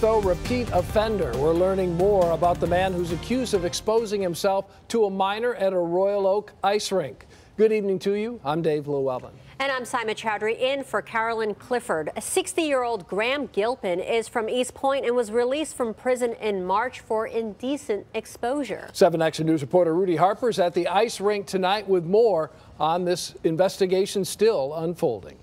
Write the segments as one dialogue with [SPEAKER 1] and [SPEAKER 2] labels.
[SPEAKER 1] Though repeat offender, we're learning more about the man who's accused of exposing himself to a minor at a Royal Oak ice rink. Good evening to you. I'm Dave Llewellyn.
[SPEAKER 2] And I'm Simon Chowdhury in for Carolyn Clifford. a 60 year old Graham Gilpin is from East Point and was released from prison in March for indecent exposure.
[SPEAKER 1] 7 Action News reporter Rudy Harper is at the ice rink tonight with more on this investigation still
[SPEAKER 3] unfolding.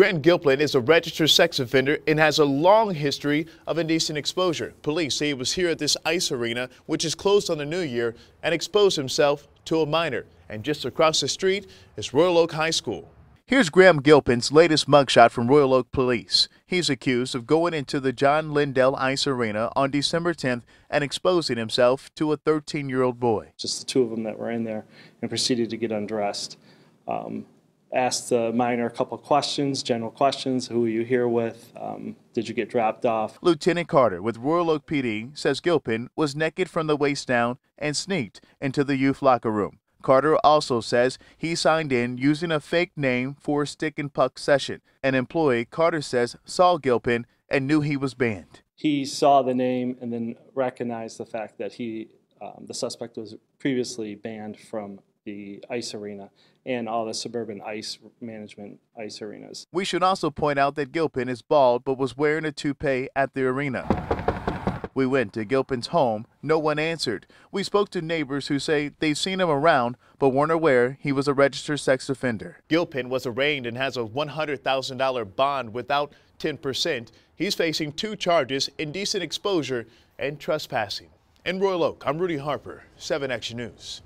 [SPEAKER 3] Grant Gilpin is a registered sex offender and has a long history of indecent exposure. Police say he was here at this ice arena, which is closed on the new year, and exposed himself to a minor. And just across the street is Royal Oak High School. Here's Graham Gilpin's latest mugshot from Royal Oak Police. He's accused of going into the John Lindell Ice Arena on December 10th and exposing himself to a 13-year-old boy. Just the two
[SPEAKER 4] of them that were in there and proceeded to get undressed. Um, Asked the miner a couple questions, general questions. Who are you here with? Um, did you get dropped off? Lieutenant
[SPEAKER 3] Carter with Royal Oak PD says Gilpin was naked from the waist down and sneaked into the youth locker room. Carter also says he signed in using a fake name for a stick and puck session. An employee, Carter says, saw Gilpin and knew he was banned.
[SPEAKER 4] He saw the name and then recognized the fact that he, um, the suspect was previously banned from the ice arena and all the suburban ice management ice arenas.
[SPEAKER 3] We should also point out that Gilpin is bald but was wearing a toupee at the arena. We went to Gilpin's home. No one answered. We spoke to neighbors who say they've seen him around but weren't aware he was a registered sex offender. Gilpin was arraigned and has a $100,000 bond without 10%. He's facing two charges, indecent exposure and trespassing. In Royal Oak, I'm Rudy Harper, 7 Action News.